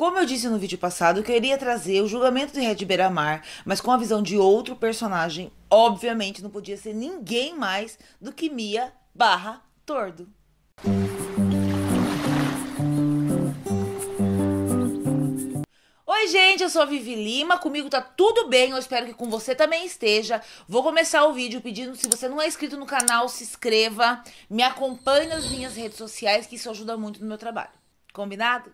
Como eu disse no vídeo passado, eu queria trazer o julgamento de Red Beramar, mas com a visão de outro personagem, obviamente não podia ser ninguém mais do que Mia barra Tordo. Oi, gente, eu sou a Vivi Lima, comigo tá tudo bem, eu espero que com você também esteja. Vou começar o vídeo pedindo, se você não é inscrito no canal, se inscreva, me acompanhe nas minhas redes sociais, que isso ajuda muito no meu trabalho. Combinado?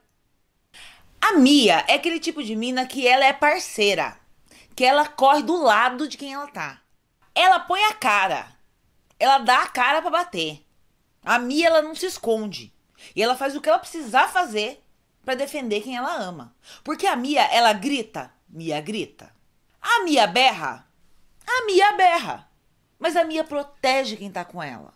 A Mia é aquele tipo de mina que ela é parceira, que ela corre do lado de quem ela tá. Ela põe a cara, ela dá a cara para bater. A Mia ela não se esconde e ela faz o que ela precisar fazer para defender quem ela ama. Porque a Mia ela grita, Mia grita. A Mia berra, a Mia berra. Mas a Mia protege quem tá com ela.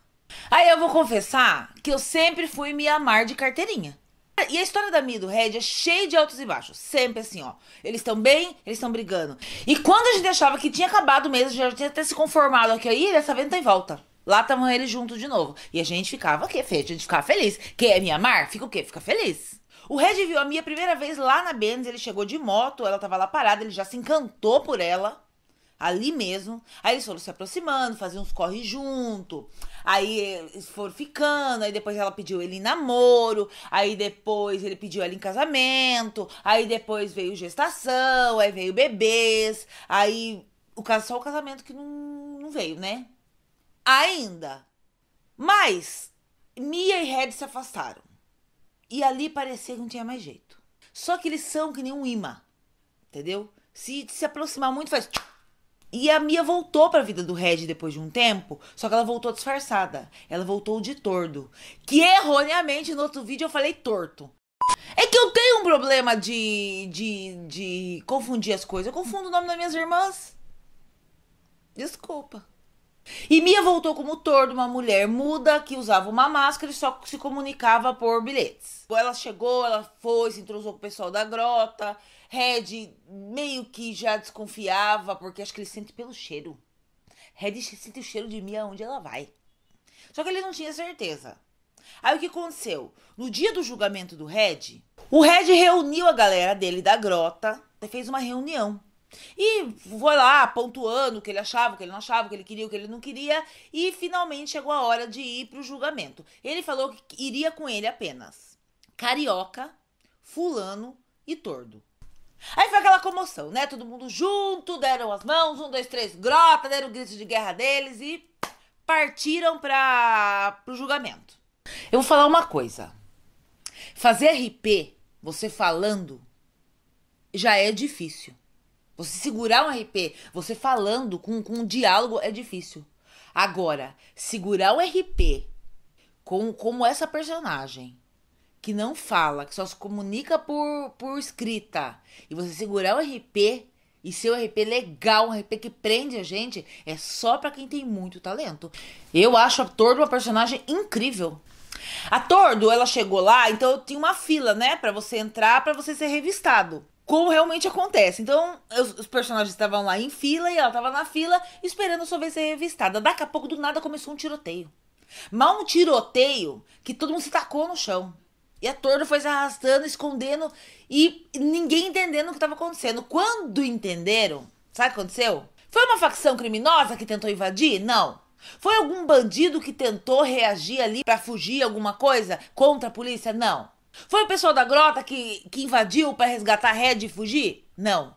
Aí eu vou confessar que eu sempre fui me amar de carteirinha. Ah, e a história da Mia e do Red é cheia de altos e baixos. Sempre assim, ó. Eles estão bem, eles estão brigando. E quando a gente achava que tinha acabado mesmo, já tinha até se conformado aqui, aí dessa vez não tem tá volta. Lá estavam eles juntos de novo. E a gente ficava o quê, A gente ficava feliz. Quer é me amar? Fica o quê? Fica feliz. O Red viu a Mia a primeira vez lá na Benz, ele chegou de moto, ela tava lá parada, ele já se encantou por ela ali mesmo. Aí eles foram se aproximando, faziam uns corre junto. Aí foram ficando, aí depois ela pediu ele em namoro, aí depois ele pediu ela em casamento, aí depois veio gestação, aí veio bebês, aí o só o casamento que não, não veio, né? Ainda. Mas Mia e Red se afastaram. E ali parecia que não tinha mais jeito. Só que eles são que nem um imã, entendeu? Se se aproximar muito faz e a Mia voltou para a vida do Red depois de um tempo, só que ela voltou disfarçada. Ela voltou de tordo. Que erroneamente no outro vídeo eu falei torto. É que eu tenho um problema de, de, de confundir as coisas. Eu confundo o nome das minhas irmãs. Desculpa. E Mia voltou como tordo, uma mulher muda que usava uma máscara e só se comunicava por bilhetes. Ela chegou, ela foi, se entrosou com o pessoal da grota. Red meio que já desconfiava, porque acho que ele sente pelo cheiro. Red sente o cheiro de Mia onde ela vai. Só que ele não tinha certeza. Aí o que aconteceu? No dia do julgamento do Red, o Red reuniu a galera dele da grota e fez uma reunião e foi lá pontuando o que ele achava, o que ele não achava, o que ele queria, o que ele não queria, e finalmente chegou a hora de ir para o julgamento. Ele falou que iria com ele apenas carioca, fulano e tordo. Aí foi aquela comoção, né? Todo mundo junto, deram as mãos, um, dois, três, grota, deram o grito de guerra deles e partiram para o julgamento. Eu vou falar uma coisa. Fazer RP, você falando, já é difícil. Você segurar um RP, você falando com, com um diálogo é difícil. Agora, segurar um RP com, como essa personagem, que não fala, que só se comunica por, por escrita, e você segurar um RP e ser um RP legal, um RP que prende a gente, é só para quem tem muito talento. Eu acho a Tordo uma personagem incrível. A Tordo, ela chegou lá, então eu tinha uma fila, né, para você entrar, para você ser revistado como realmente acontece. Então, os, os personagens estavam lá em fila e ela estava na fila esperando sua vez ser revistada. Daqui a pouco, do nada, começou um tiroteio. Mal um tiroteio que todo mundo se tacou no chão. E a torre foi se arrastando, escondendo e ninguém entendendo o que estava acontecendo. Quando entenderam, sabe o que aconteceu? Foi uma facção criminosa que tentou invadir? Não. Foi algum bandido que tentou reagir ali para fugir alguma coisa contra a polícia? Não. Foi o pessoal da grota que, que invadiu para resgatar Red e fugir? Não.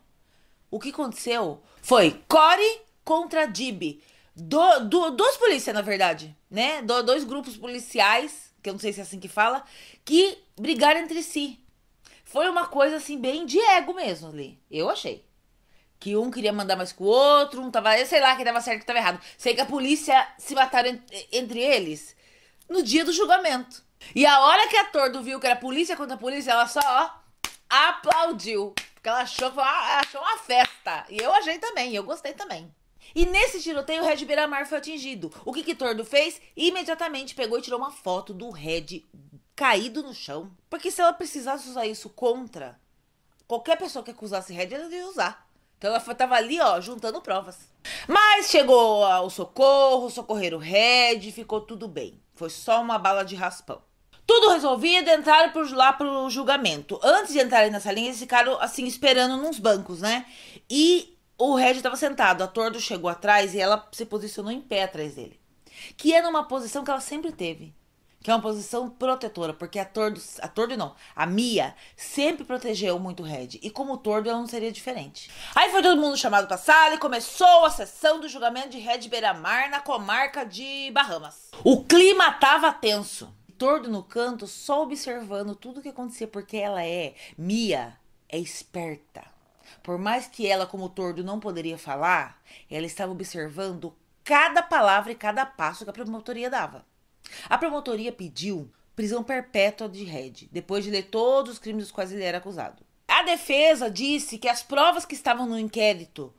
O que aconteceu foi Core contra Dib. Do, do, polícias, na verdade, né? Do, dois grupos policiais, que eu não sei se é assim que fala, que brigaram entre si. Foi uma coisa assim, bem de ego mesmo ali. Eu achei. Que um queria mandar mais que o outro, um tava. Eu sei lá que tava certo que tava errado. Sei que a polícia se mataram entre eles no dia do julgamento. E a hora que a Tordo viu que era polícia contra polícia, ela só, ó, aplaudiu. Porque ela achou, ela achou uma festa. E eu achei também, eu gostei também. E nesse tiroteio, o Red Beiramar foi atingido. O que, que Tordo fez? Imediatamente pegou e tirou uma foto do Red caído no chão. Porque se ela precisasse usar isso contra qualquer pessoa que acusasse Red, ela ia usar. Então ela tava ali, ó, juntando provas. Mas chegou o socorro, socorreram o Red, ficou tudo bem. Foi só uma bala de raspão. Tudo resolvido, entraram por, lá pro julgamento. Antes de entrarem na salinha, eles ficaram assim, esperando nos bancos, né? E o Red estava sentado, a Tordo chegou atrás e ela se posicionou em pé atrás dele. Que é numa posição que ela sempre teve. Que é uma posição protetora, porque a Tordo, a Tordo não, a Mia sempre protegeu muito o Red. E como Tordo, ela não seria diferente. Aí foi todo mundo chamado pra sala e começou a sessão do julgamento de Red Beiramar na comarca de Bahamas. O clima tava tenso tordo no canto, só observando tudo o que acontecia, porque ela é. Mia é esperta. Por mais que ela, como tordo, não poderia falar, ela estava observando cada palavra e cada passo que a promotoria dava. A promotoria pediu prisão perpétua de Red, depois de ler todos os crimes dos quais ele era acusado. A defesa disse que as provas que estavam no inquérito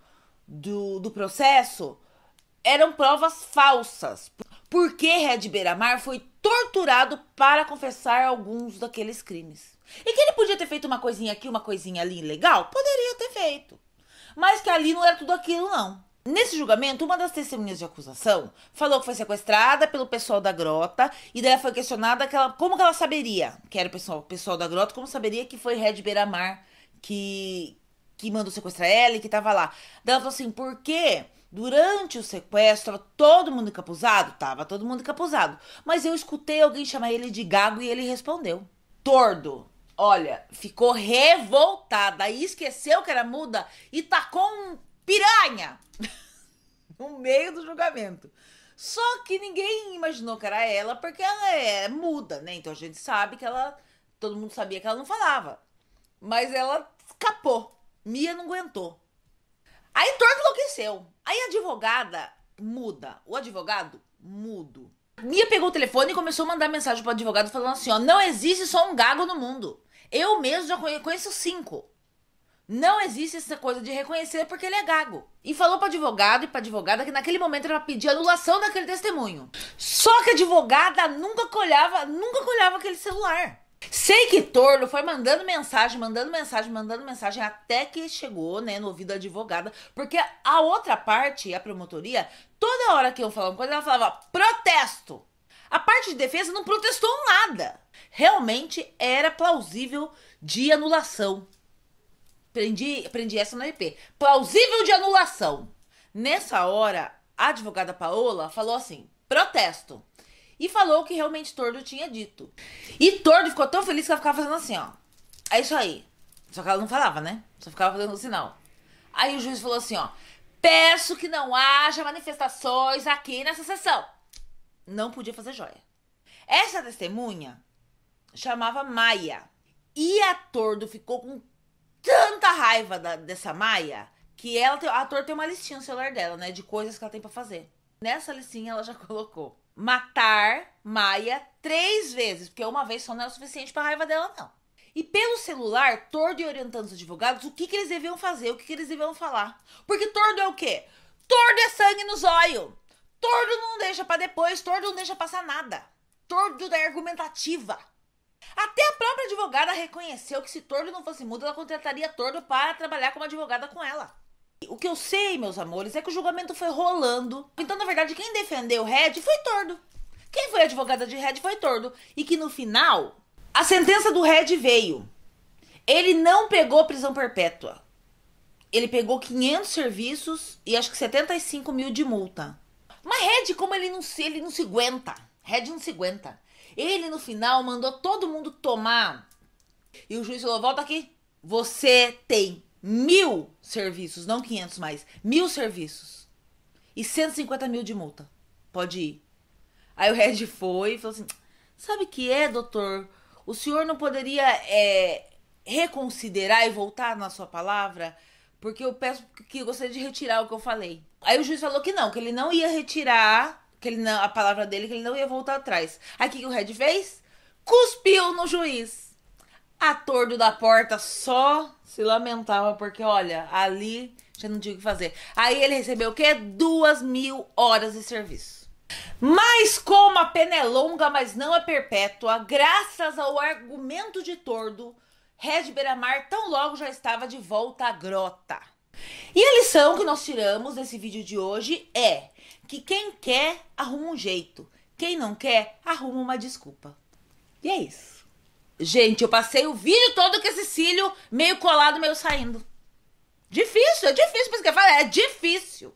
do, do processo eram provas falsas. Porque Red Beiramar foi torturado para confessar alguns daqueles crimes. E que ele podia ter feito uma coisinha aqui, uma coisinha ali legal? Poderia ter feito. Mas que ali não era tudo aquilo, não. Nesse julgamento, uma das testemunhas de acusação falou que foi sequestrada pelo pessoal da grota e daí foi questionada que ela, como que ela saberia que era o pessoal, pessoal da grota, como saberia que foi Red Beiramar que, que mandou sequestrar ela e que estava lá. Daí ela falou assim, por quê? Durante o sequestro, todo mundo encapuzado? Tava todo mundo encapuzado. Mas eu escutei alguém chamar ele de gago e ele respondeu. Tordo. Olha, ficou revoltada e esqueceu que era muda e tacou um piranha no meio do julgamento. Só que ninguém imaginou que era ela, porque ela é muda, né? Então a gente sabe que ela. Todo mundo sabia que ela não falava. Mas ela escapou. Mia não aguentou. Aí todo enlouqueceu. Aí a advogada muda. O advogado mudo. Mia pegou o telefone e começou a mandar mensagem pro advogado falando assim: ó, não existe só um gago no mundo. Eu mesmo já conheço cinco. Não existe essa coisa de reconhecer porque ele é gago. E falou para advogado e para advogada que naquele momento ela pedir anulação daquele testemunho. Só que a advogada nunca colhava, nunca colhava aquele celular. Sei que torno foi mandando mensagem, mandando mensagem, mandando mensagem, até que chegou, né, no ouvido da advogada, porque a outra parte, a promotoria, toda hora que eu falava uma coisa, ela falava protesto. A parte de defesa não protestou nada. Realmente era plausível de anulação. Prendi, prendi essa no IP. Plausível de anulação. Nessa hora, a advogada Paola falou assim: protesto. E falou o que realmente Tordo tinha dito. E Tordo ficou tão feliz que ela ficava fazendo assim, ó. É isso aí. Só que ela não falava, né? Só ficava fazendo um sinal. Aí o juiz falou assim, ó. Peço que não haja manifestações aqui nessa sessão. Não podia fazer joia. Essa testemunha chamava Maia. E a Tordo ficou com tanta raiva da, dessa Maia que ela, a Tordo tem uma listinha no celular dela, né? De coisas que ela tem para fazer. Nessa listinha ela já colocou matar Maia três vezes, porque uma vez só não é o suficiente para raiva dela, não. E pelo celular, Tordo e orientando os advogados o que, que eles deviam fazer, o que, que eles deviam falar. Porque Tordo é o quê? Tordo é sangue nos olhos. Tordo não deixa para depois, Tordo não deixa passar nada. Tordo é argumentativa. Até a própria advogada reconheceu que se Tordo não fosse mudo, ela contrataria Tordo para trabalhar como advogada com ela. O que eu sei, meus amores, é que o julgamento foi rolando. Então, na verdade, quem defendeu o Red foi Tordo. Quem foi advogada de Red foi Tordo. E que no final, a sentença do Red veio. Ele não pegou prisão perpétua. Ele pegou 500 serviços e acho que 75 mil de multa. Mas Red, como ele não se, ele não se aguenta. Red não se aguenta. Ele, no final, mandou todo mundo tomar. E o juiz falou, volta aqui. Você tem mil serviços, não 500 mais, mil serviços. E 150 mil de multa. Pode ir. Aí o Red foi e falou assim: Sabe que é, doutor? O senhor não poderia é, reconsiderar e voltar na sua palavra? Porque eu peço que eu gostaria de retirar o que eu falei. Aí o juiz falou que não, que ele não ia retirar que ele não, a palavra dele, que ele não ia voltar atrás. Aí o que o Red fez? Cuspiu no juiz a tordo da porta só se lamentava, porque olha, ali já não tinha o que fazer. Aí ele recebeu o quê? Duas mil horas de serviço. Mas como a pena é longa, mas não é perpétua, graças ao argumento de tordo, Red Beramar tão logo já estava de volta à grota. E a lição que nós tiramos desse vídeo de hoje é que quem quer, arruma um jeito. Quem não quer, arruma uma desculpa. E é isso. Gente, eu passei o vídeo todo com esse cílio meio colado, meio saindo. Difícil, é difícil, por isso que eu é difícil.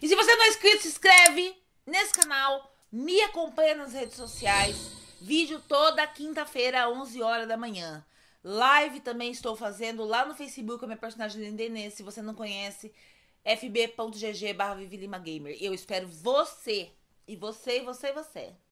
E se você não é inscrito, se inscreve nesse canal, me acompanha nas redes sociais. Vídeo toda quinta-feira, 11 horas da manhã. Live também estou fazendo lá no Facebook, a minha personagem Lindenê, se você não conhece, fb.gg barra Gamer. Eu espero você, e você, e você, e você.